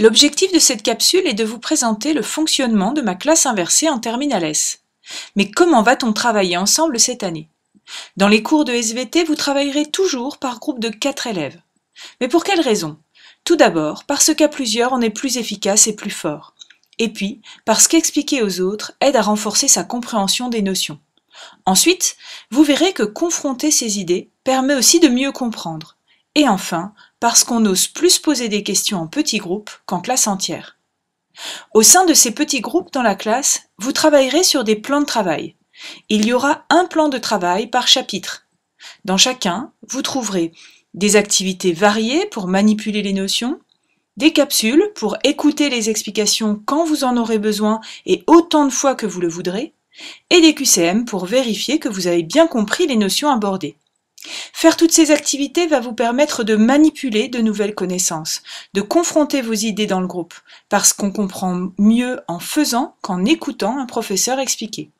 L'objectif de cette capsule est de vous présenter le fonctionnement de ma classe inversée en terminale S. Mais comment va-t-on travailler ensemble cette année Dans les cours de SVT, vous travaillerez toujours par groupe de 4 élèves. Mais pour quelles raisons Tout d'abord, parce qu'à plusieurs, on est plus efficace et plus fort. Et puis, parce qu'expliquer aux autres aide à renforcer sa compréhension des notions. Ensuite, vous verrez que confronter ces idées permet aussi de mieux comprendre. Et enfin, parce qu'on ose plus poser des questions en petits groupes qu'en classe entière. Au sein de ces petits groupes dans la classe, vous travaillerez sur des plans de travail. Il y aura un plan de travail par chapitre. Dans chacun, vous trouverez des activités variées pour manipuler les notions, des capsules pour écouter les explications quand vous en aurez besoin et autant de fois que vous le voudrez, et des QCM pour vérifier que vous avez bien compris les notions abordées. Faire toutes ces activités va vous permettre de manipuler de nouvelles connaissances, de confronter vos idées dans le groupe, parce qu'on comprend mieux en faisant qu'en écoutant un professeur expliquer.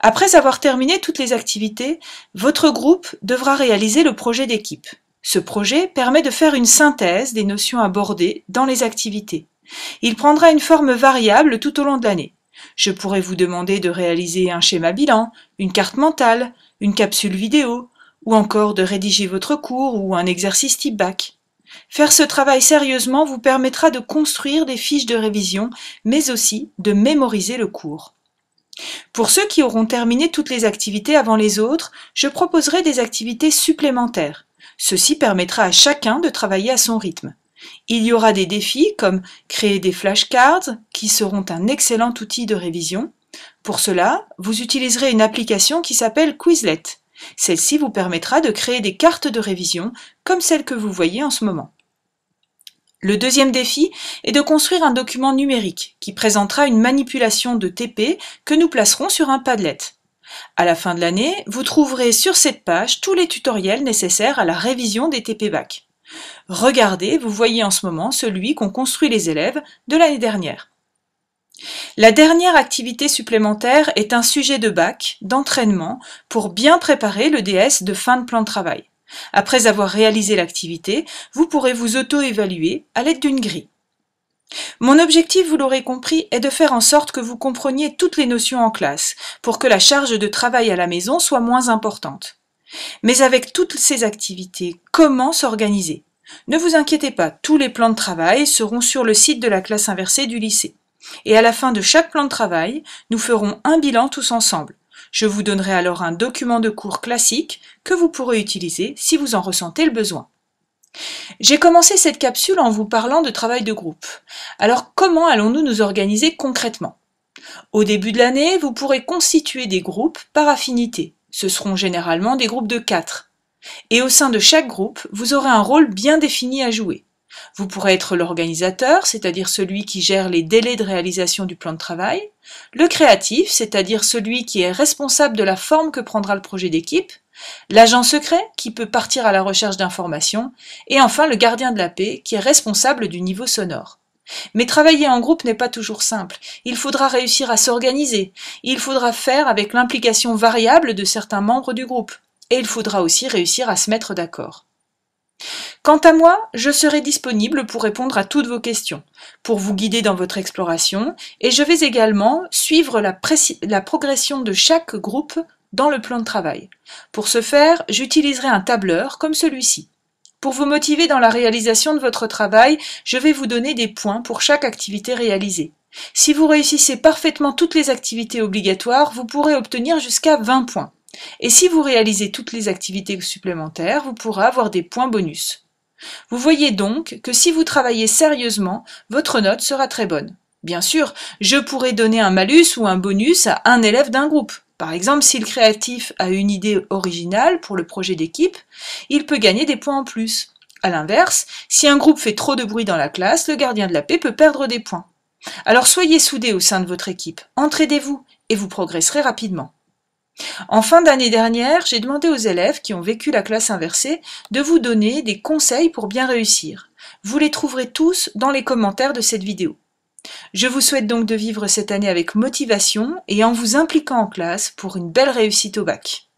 Après avoir terminé toutes les activités, votre groupe devra réaliser le projet d'équipe. Ce projet permet de faire une synthèse des notions abordées dans les activités. Il prendra une forme variable tout au long de l'année. Je pourrais vous demander de réaliser un schéma bilan, une carte mentale, une capsule vidéo, ou encore de rédiger votre cours ou un exercice type bac. Faire ce travail sérieusement vous permettra de construire des fiches de révision, mais aussi de mémoriser le cours. Pour ceux qui auront terminé toutes les activités avant les autres, je proposerai des activités supplémentaires. Ceci permettra à chacun de travailler à son rythme. Il y aura des défis comme créer des flashcards qui seront un excellent outil de révision. Pour cela, vous utiliserez une application qui s'appelle Quizlet. Celle-ci vous permettra de créer des cartes de révision comme celle que vous voyez en ce moment. Le deuxième défi est de construire un document numérique qui présentera une manipulation de TP que nous placerons sur un Padlet. À la fin de l'année, vous trouverez sur cette page tous les tutoriels nécessaires à la révision des TP Bac. Regardez, vous voyez en ce moment celui qu'ont construit les élèves de l'année dernière. La dernière activité supplémentaire est un sujet de bac, d'entraînement, pour bien préparer le DS de fin de plan de travail. Après avoir réalisé l'activité, vous pourrez vous auto-évaluer à l'aide d'une grille. Mon objectif, vous l'aurez compris, est de faire en sorte que vous compreniez toutes les notions en classe, pour que la charge de travail à la maison soit moins importante. Mais avec toutes ces activités, comment s'organiser Ne vous inquiétez pas, tous les plans de travail seront sur le site de la classe inversée du lycée. Et à la fin de chaque plan de travail, nous ferons un bilan tous ensemble. Je vous donnerai alors un document de cours classique que vous pourrez utiliser si vous en ressentez le besoin. J'ai commencé cette capsule en vous parlant de travail de groupe. Alors comment allons-nous nous organiser concrètement Au début de l'année, vous pourrez constituer des groupes par affinité. Ce seront généralement des groupes de quatre. Et au sein de chaque groupe, vous aurez un rôle bien défini à jouer. Vous pourrez être l'organisateur, c'est-à-dire celui qui gère les délais de réalisation du plan de travail, le créatif, c'est-à-dire celui qui est responsable de la forme que prendra le projet d'équipe, l'agent secret, qui peut partir à la recherche d'informations, et enfin le gardien de la paix, qui est responsable du niveau sonore. Mais travailler en groupe n'est pas toujours simple. Il faudra réussir à s'organiser. Il faudra faire avec l'implication variable de certains membres du groupe. Et il faudra aussi réussir à se mettre d'accord. Quant à moi, je serai disponible pour répondre à toutes vos questions, pour vous guider dans votre exploration, et je vais également suivre la, progression de chaque groupe dans le plan de travail. Pour ce faire, j'utiliserai un tableur comme celui-ci. Pour vous motiver dans la réalisation de votre travail, je vais vous donner des points pour chaque activité réalisée. Si vous réussissez parfaitement toutes les activités obligatoires, vous pourrez obtenir jusqu'à 20 points. Et si vous réalisez toutes les activités supplémentaires, vous pourrez avoir des points bonus. Vous voyez donc que si vous travaillez sérieusement, votre note sera très bonne. Bien sûr, je pourrais donner un malus ou un bonus à un élève d'un groupe. Par exemple, si le créatif a une idée originale pour le projet d'équipe, il peut gagner des points en plus. A l'inverse, si un groupe fait trop de bruit dans la classe, le gardien de la paix peut perdre des points. Alors soyez soudés au sein de votre équipe, entraidez-vous et vous progresserez rapidement. En fin d'année dernière, j'ai demandé aux élèves qui ont vécu la classe inversée de vous donner des conseils pour bien réussir. Vous les trouverez tous dans les commentaires de cette vidéo. Je vous souhaite donc de vivre cette année avec motivation et en vous impliquant en classe pour une belle réussite au bac.